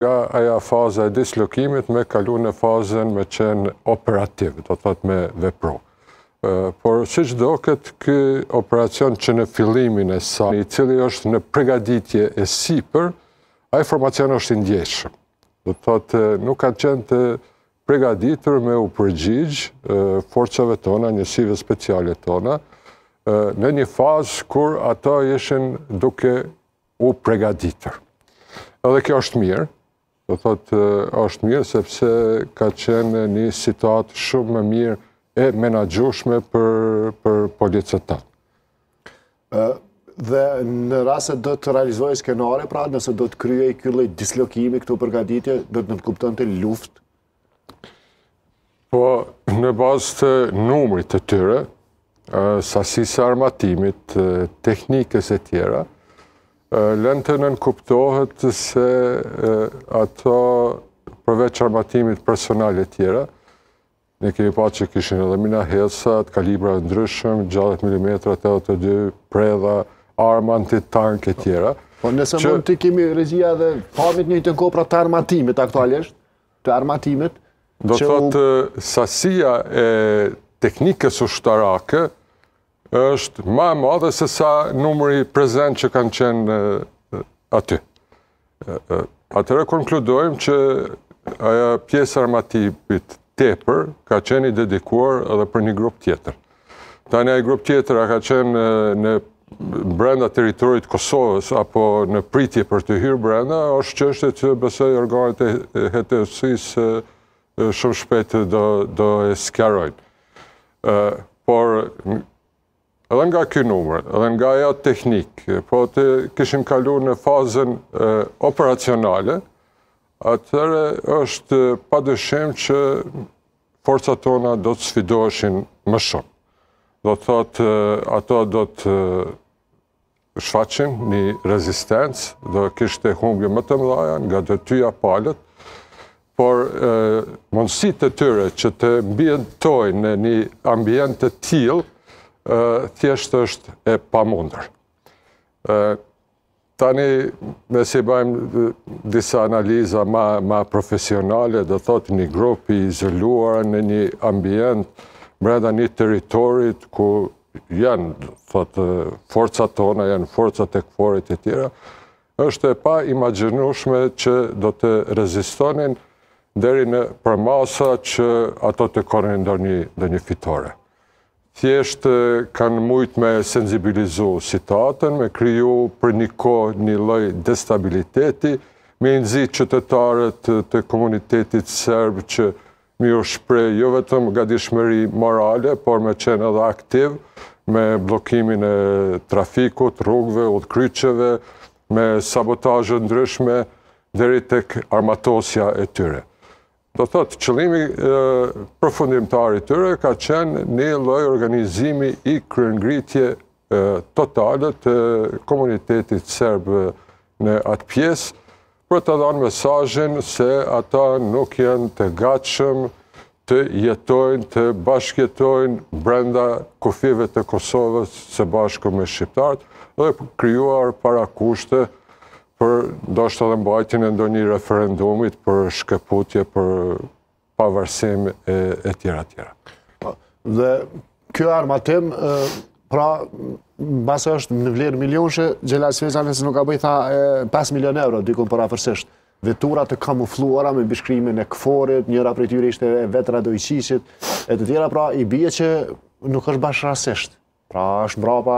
nga aja faza e dislokimit me kalu në fazën me qenë operativ, do të thotë me vepro. Por, si që do këtë kë operacion që në filimin e sa, i cili është në pregaditje e sipër, a formacion është indjeshëm. Do të thotë, nuk ka qenë të pregaditur me u përgjigjë forcëve tona, njësive speciale tona, në një fazë kur ato jeshen duke u pregaditur. Edhe kjo është mirë, do thot, është mirë, sepse ka qenë një situatë shumë më mirë e menagjushme për policët të Dhe në rrasë do të realizohi skenare, pra nëse do të kryoj kjullë i dislokimi këtu përgaditje, do të në të të luft? Po, në bazë të numrit të tyre, sasisë armatimit, teknikës e tjera, lentënën kuptohet se ato përveç armatimit personal e tjera, ne kemi pa që kishin edhe mina hesat, kalibra ndryshëm, 60 mm, 82, predha, arma anti-tank e tjera. Po nëse mund të kemi rezia dhe pamit një të kopra të armatimit aktualisht, të armatimit, Do të thotë, sasia e teknikës ushtarake, shtarake, është ma e madhe se sa numëri prezent që kanë qenë aty. Atërë konkludojmë që aja pjesë armatipit tepër ka qeni dedikuar edhe për një grup tjetër. Ta një grup tjetër a ka qenë në brenda teritorit Kosovës apo në pritje për të hyrë brenda, është që është të bësej organet e hetërësis shumë shpetë do e skjarojnë. Por edhe nga kjo numër, edhe nga ja teknik, po të këshim kalu në fazën operacionale, atërë është pa dëshem që forca tona do të sfidoheshin më shumë. Do të thotë, ato do të shfaqin një rezistencë, do kështë të humbjë më të mdhaja nga të tyja palët, por mundësit të tyre që të mbjentojnë në një ambjent të tjilë, thjeshtë është e pa mundër. Tani, me si bajmë disa analiza ma profesionale, dhe thotë një grupi izoluar në një ambient, mreda një teritorit ku janë, thotë, forcat tona, janë forcat e këforit e tjera, është e pa imaginushme që do të rezistonin dheri në përmasa që ato të korendo një fitore thjesht kanë mujt me sensibilizu citatën, me kryu për një kohë një loj destabiliteti, me nëzit qëtëtarët të komunitetit sërbë që mi u shprej jo vetëm ga dishmëri morale, por me qenë edhe aktiv me blokimin e trafikut, rrugve, utkryqeve, me sabotajën ndryshme, dheri tek armatosja e tyre do të thotë qëllimi përfundimtar i tyre ka qenë një lloj organizimi i kërëngritje totale të komunitetit serb në atë pjesë për të dhënë mesazhin se ata nuk janë të gatshëm të jetojnë të bashkëtojnë brenda kufive të Kosovës së bashku me shqiptarët dhe krijuar para kushte për do shtë edhe mbajtjën e ndonjë referendumit për shkeputje, për pavarësim e tjera tjera. Po, dhe kjo armatim, pra, basë është në vlerë milion Gjela Svesa nësë nuk ka bëjtha 5 milion euro, dikun për afërsisht. Vetura të kamufluara me bishkrimin e këforit, njëra për tyre ishte e vetra dojqisit, e të tjera pra i bje që nuk është bashkërasisht. Pra është mbrapa